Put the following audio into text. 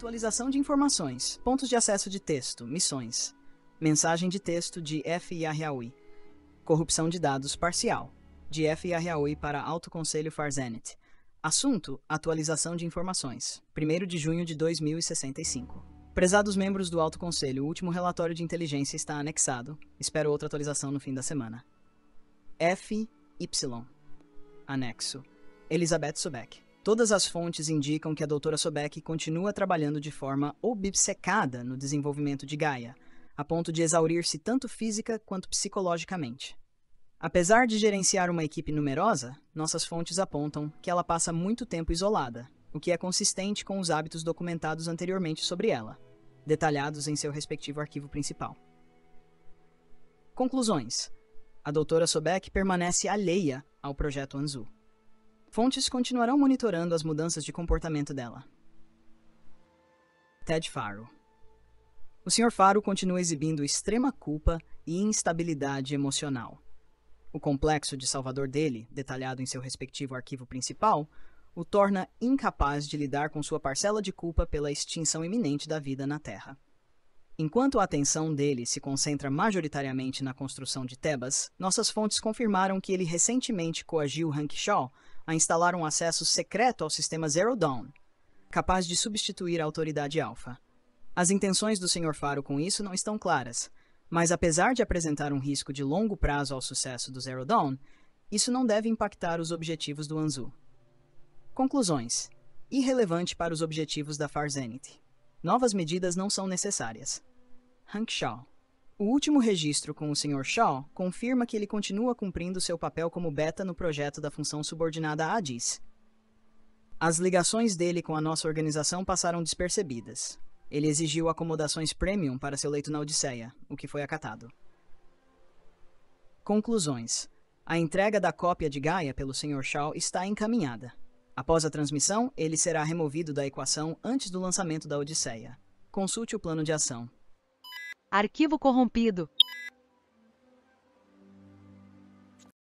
Atualização de informações, pontos de acesso de texto, missões, mensagem de texto de F. corrupção de dados parcial, de F. para Alto Conselho Farzenet. Assunto: Atualização de informações, 1 de junho de 2065. Prezados membros do Alto Conselho, o último relatório de inteligência está anexado. Espero outra atualização no fim da semana. F. Y. Anexo. Elizabeth Sobek. Todas as fontes indicam que a doutora Sobek continua trabalhando de forma obcecada no desenvolvimento de Gaia, a ponto de exaurir-se tanto física quanto psicologicamente. Apesar de gerenciar uma equipe numerosa, nossas fontes apontam que ela passa muito tempo isolada, o que é consistente com os hábitos documentados anteriormente sobre ela, detalhados em seu respectivo arquivo principal. Conclusões: A doutora Sobek permanece alheia ao projeto Anzu fontes continuarão monitorando as mudanças de comportamento dela. Ted Faro O Sr. Faro continua exibindo extrema culpa e instabilidade emocional. O complexo de salvador dele, detalhado em seu respectivo arquivo principal, o torna incapaz de lidar com sua parcela de culpa pela extinção iminente da vida na Terra. Enquanto a atenção dele se concentra majoritariamente na construção de Tebas, nossas fontes confirmaram que ele recentemente coagiu Hank Shaw a instalar um acesso secreto ao sistema Zero Dawn, capaz de substituir a autoridade Alpha. As intenções do Sr. Faro com isso não estão claras, mas apesar de apresentar um risco de longo prazo ao sucesso do Zero Dawn, isso não deve impactar os objetivos do Anzu. Conclusões. Irrelevante para os objetivos da Far Zenith. Novas medidas não são necessárias. Hank Shaw o último registro com o Sr. Shaw confirma que ele continua cumprindo seu papel como beta no projeto da função subordinada a ADIS. As ligações dele com a nossa organização passaram despercebidas. Ele exigiu acomodações premium para seu leito na Odisseia, o que foi acatado. Conclusões. A entrega da cópia de Gaia pelo Sr. Shaw está encaminhada. Após a transmissão, ele será removido da equação antes do lançamento da Odisseia. Consulte o plano de ação. Arquivo corrompido.